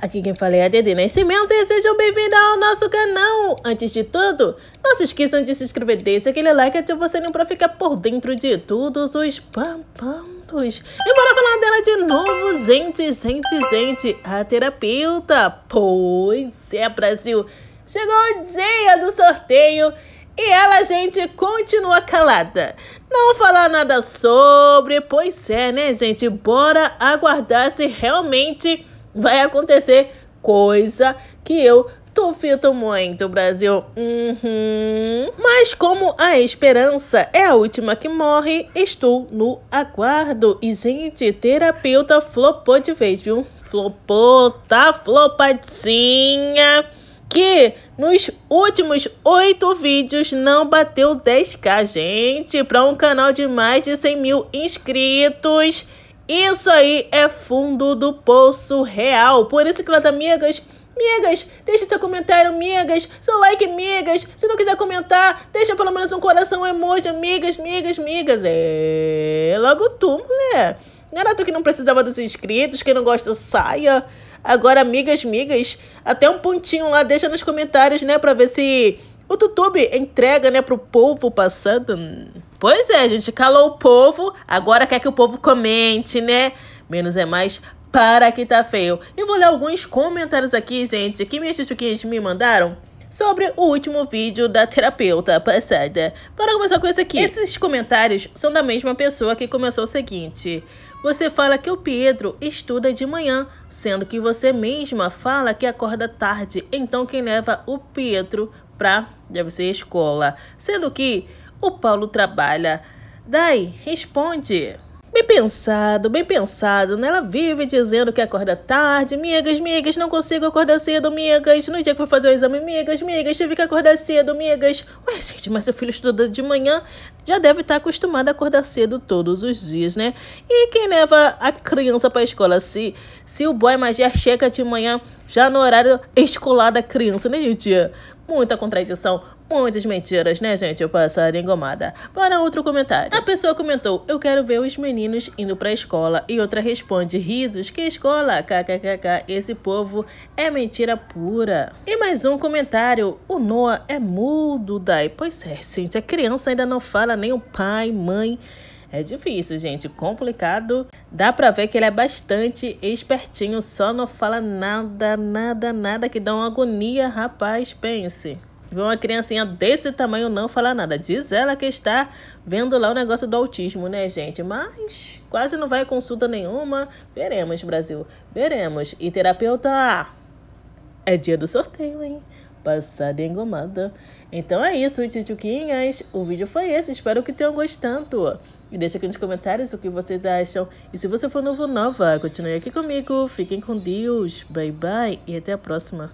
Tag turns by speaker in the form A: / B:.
A: aqui quem fala é a Dede Nascimento e sejam bem-vindos ao nosso canal. Antes de tudo, não se esqueçam de se inscrever, deixe aquele like e ativar o sininho para ficar por dentro de todos os pampados. E bora falar dela de novo, gente, gente, gente, a terapeuta. Pois é, Brasil, chegou o dia do sorteio e ela, gente, continua calada. Não falar nada sobre, pois é, né, gente? Bora aguardar se realmente vai acontecer coisa que eu Tufito muito, Brasil. Uhum. Mas como a esperança é a última que morre, estou no aguardo. E, gente, terapeuta flopou de vez, viu? Flopou, tá flopadinha. Que nos últimos oito vídeos não bateu 10k, gente. Para um canal de mais de 100 mil inscritos. Isso aí é fundo do poço real. Por isso, queridas amigas, amigas, deixe seu comentário, migas, seu like, migas. Se não quiser comentar, deixa pelo menos um coração um emoji, amigas, migas, migas. É, logo tu, mulher. Não era tu que não precisava dos inscritos, que não gosta, saia. Agora, amigas, migas, até um pontinho lá, deixa nos comentários, né, pra ver se o YouTube entrega, né, pro povo passando. Pois é, gente, calou o povo, agora quer que o povo comente, né? Menos é mais para que tá feio. E vou ler alguns comentários aqui, gente, que minhas tchuquinhas me mandaram sobre o último vídeo da terapeuta passada. Para começar com isso aqui. Esses comentários são da mesma pessoa que começou o seguinte. Você fala que o Pedro estuda de manhã, sendo que você mesma fala que acorda tarde. Então quem leva o Pedro pra, deve ser escola. Sendo que o Paulo trabalha. Dai, responde. Bem pensado, bem pensado. Né? Ela vive dizendo que acorda tarde. Migas, migas, não consigo acordar cedo, migas. No dia que foi fazer o exame, migas, migas, tive que acordar cedo, migas. Ué, gente, mas seu filho estuda de manhã, já deve estar acostumado a acordar cedo todos os dias, né? E quem leva a criança para a escola? Se, se o boy magia chega de manhã, já no horário escolar da criança, né, gente? Muita contradição, Muitas mentiras, né, gente? Eu passar engomada. Para outro comentário. A pessoa comentou: Eu quero ver os meninos indo pra escola. E outra responde: Risos, que escola? KKKK, esse povo é mentira pura. E mais um comentário: O Noah é mudo, Dai. Pois é, gente, a criança ainda não fala nem o pai, mãe. É difícil, gente, complicado. Dá pra ver que ele é bastante espertinho, só não fala nada, nada, nada que dá uma agonia, rapaz, pense ver uma criancinha desse tamanho não falar nada. Diz ela que está vendo lá o negócio do autismo, né, gente? Mas quase não vai consulta nenhuma. Veremos, Brasil. Veremos. E terapeuta, é dia do sorteio, hein? Passada engomada. Então é isso, tchutchuquinhas. O vídeo foi esse. Espero que tenham gostado. E deixa aqui nos comentários o que vocês acham. E se você for novo nova, continue aqui comigo. Fiquem com Deus. Bye, bye. E até a próxima.